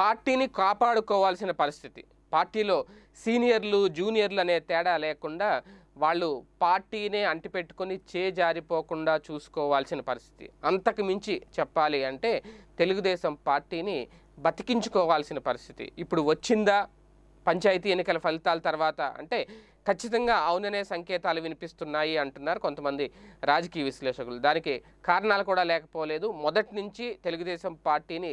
పార్టీని కాపాడుకోవాల్సిన పరిస్థితి పార్టీలో సీనియర్లు జూనియర్లు అనే తేడా లేకుండా వాళ్ళు పార్టీనే అంటిపెట్టుకొని చే జారిపోకుండా చూసుకోవాల్సిన పరిస్థితి అంతకు మించి చెప్పాలి అంటే తెలుగుదేశం పార్టీని బతికించుకోవాల్సిన పరిస్థితి ఇప్పుడు వచ్చిందా పంచాయతీ ఎన్నికల ఫలితాల తర్వాత అంటే ఖచ్చితంగా అవుననే సంకేతాలు వినిపిస్తున్నాయి అంటున్నారు కొంతమంది రాజకీయ విశ్లేషకులు దానికి కారణాలు కూడా లేకపోలేదు మొదటి నుంచి తెలుగుదేశం పార్టీని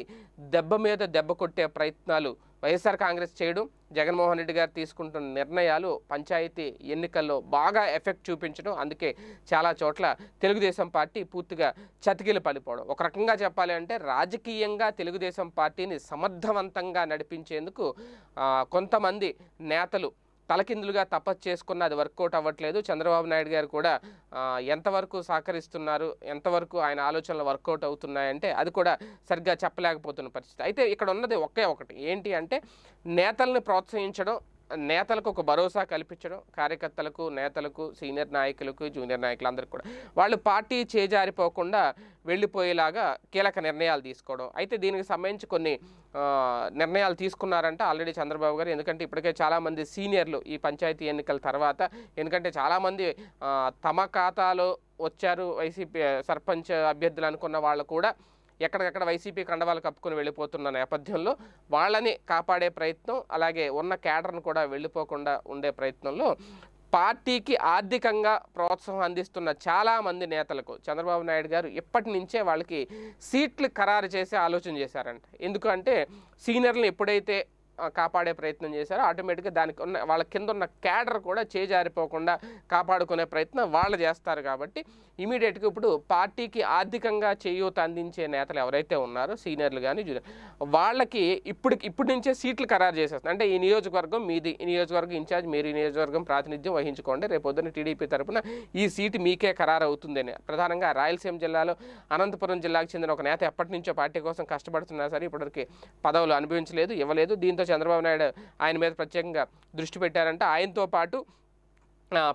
దెబ్బ మీద దెబ్బ కొట్టే ప్రయత్నాలు వైఎస్ఆర్ కాంగ్రెస్ చేయడం జగన్మోహన్ రెడ్డి గారు తీసుకుంటున్న నిర్ణయాలు పంచాయతీ ఎన్నికల్లో బాగా ఎఫెక్ట్ చూపించడం అందుకే చాలా చోట్ల తెలుగుదేశం పార్టీ పూర్తిగా చతికిలు పడిపోవడం ఒక రకంగా చెప్పాలి అంటే రాజకీయంగా తెలుగుదేశం పార్టీని సమర్థవంతంగా నడిపించేందుకు కొంతమంది నేతలు తలకిందులుగా తపస్సు చేసుకున్న అది వర్కౌట్ అవ్వట్లేదు చంద్రబాబు నాయుడు గారు కూడా ఎంతవరకు సహకరిస్తున్నారు ఎంతవరకు ఆయన ఆలోచనలు వర్కౌట్ అవుతున్నాయంటే అది కూడా సరిగ్గా చెప్పలేకపోతున్న పరిస్థితి అయితే ఇక్కడ ఉన్నది ఒకే ఒకటి ఏంటి అంటే నేతల్ని ప్రోత్సహించడం నేతలకు ఒక భరోసా కల్పించడం కార్యకర్తలకు నేతలకు సీనియర్ నాయకులకు జూనియర్ నాయకులందరికీ కూడా వాళ్ళు పార్టీ చేజారిపోకుండా వెళ్ళిపోయేలాగా కీలక నిర్ణయాలు తీసుకోవడం అయితే దీనికి సంబంధించి కొన్ని నిర్ణయాలు తీసుకున్నారంటే ఆల్రెడీ చంద్రబాబు గారు ఎందుకంటే ఇప్పటికే చాలామంది సీనియర్లు ఈ పంచాయతీ ఎన్నికల తర్వాత ఎందుకంటే చాలామంది తమ ఖాతాలో వచ్చారు వైసీపీ సర్పంచ్ అభ్యర్థులు అనుకున్న వాళ్ళు కూడా ఎక్కడికక్కడ వైసీపీ కండవాలు కప్పుకొని వెళ్ళిపోతున్న నేపథ్యంలో వాళ్ళని కాపాడే ప్రయత్నం అలాగే ఉన్న క్యాడర్ను కూడా వెళ్ళిపోకుండా ఉండే ప్రయత్నంలో పార్టీకి ఆర్థికంగా ప్రోత్సాహం అందిస్తున్న చాలామంది నేతలకు చంద్రబాబు నాయుడు గారు ఎప్పటి నుంచే వాళ్ళకి సీట్లు ఖరారు చేసే ఆలోచన చేశారంట ఎందుకంటే సీనియర్లను ఎప్పుడైతే కాపాడే ప్రయత్నం చేశారు ఆటోమేటిక్గా దానికి ఉన్న వాళ్ళ కింద ఉన్న క్యాడర్ కూడా చేజారిపోకుండా కాపాడుకునే ప్రయత్నం వాళ్ళు చేస్తారు కాబట్టి ఇమీడియట్గా ఇప్పుడు పార్టీకి ఆర్థికంగా చేయూత అందించే నేతలు ఎవరైతే ఉన్నారో సీనియర్లు కానీ జూనియర్ వాళ్ళకి ఇప్పుడు ఇప్పటి నుంచే సీట్లు ఖరారు చేసేస్తారు అంటే ఈ నియోజకవర్గం మీది ఈ నియోజకవర్గం ఇన్ఛార్జ్ మీరు ఈ నియోజకవర్గం ప్రాతినిధ్యం వహించుకోండి రేపొద్దున టీడీపీ తరఫున ఈ సీటు మీకే ఖరారు అవుతుందని ప్రధానంగా రాయలసీమ జిల్లాలో అనంతపురం జిల్లాకు చెందిన ఒక నేత ఎప్పటి నుంచో పార్టీ కోసం కష్టపడుతున్నా సరే ఇప్పటివరకు పదవులు అనుభవించలేదు ఇవ్వలేదు దీంతో చంద్రబాబు నాయుడు ఆయన మీద ప్రత్యేకంగా దృష్టి పెట్టారంటే ఆయనతో పాటు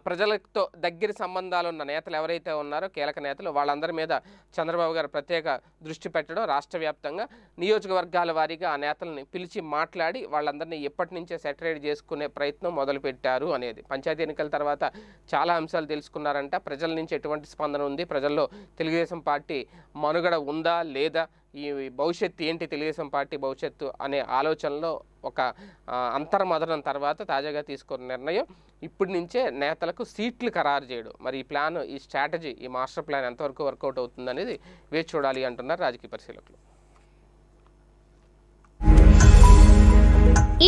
ప్రజలతో దగ్గర సంబంధాలు ఉన్న నేతలు ఎవరైతే ఉన్నారో కీలక నేతలు వాళ్ళందరి మీద చంద్రబాబు గారు ప్రత్యేక దృష్టి పెట్టడం రాష్ట్ర వ్యాప్తంగా నియోజకవర్గాల వారీగా ఆ నేతలని పిలిచి మాట్లాడి వాళ్ళందరినీ ఎప్పటి నుంచే సెటరేట్ చేసుకునే ప్రయత్నం మొదలుపెట్టారు అనేది పంచాయతీ ఎన్నికల తర్వాత చాలా అంశాలు తెలుసుకున్నారంట ప్రజల నుంచి ఎటువంటి స్పందన ఉంది ప్రజల్లో తెలుగుదేశం పార్టీ మనుగడ ఉందా లేదా ఈ భవిష్యత్తు ఏంటి తెలుగుదేశం పార్టీ భవిష్యత్తు అనే ఆలోచనలో ఒక అంతర్మదనం తర్వాత తాజాగా తీసుకున్న నిర్ణయం ఇప్పటి నుంచే నేతలకు సీట్లు ఖరారు చేయడం మరి ఈ ప్లాన్ ఈ స్ట్రాటజీ ఈ మాస్టర్ ప్లాన్ ఎంతవరకు వర్కౌట్ అవుతుందనేది వేచి చూడాలి అంటున్నారు రాజకీయ పరిశీలకులు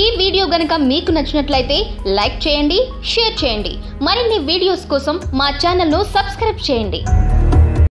ఈ వీడియో గనక మీకు నచ్చినట్లయితే లైక్ చేయండి షేర్ చేయండి మరిన్ని వీడియోస్ కోసం మా ఛానల్ను సబ్స్క్రైబ్ చేయండి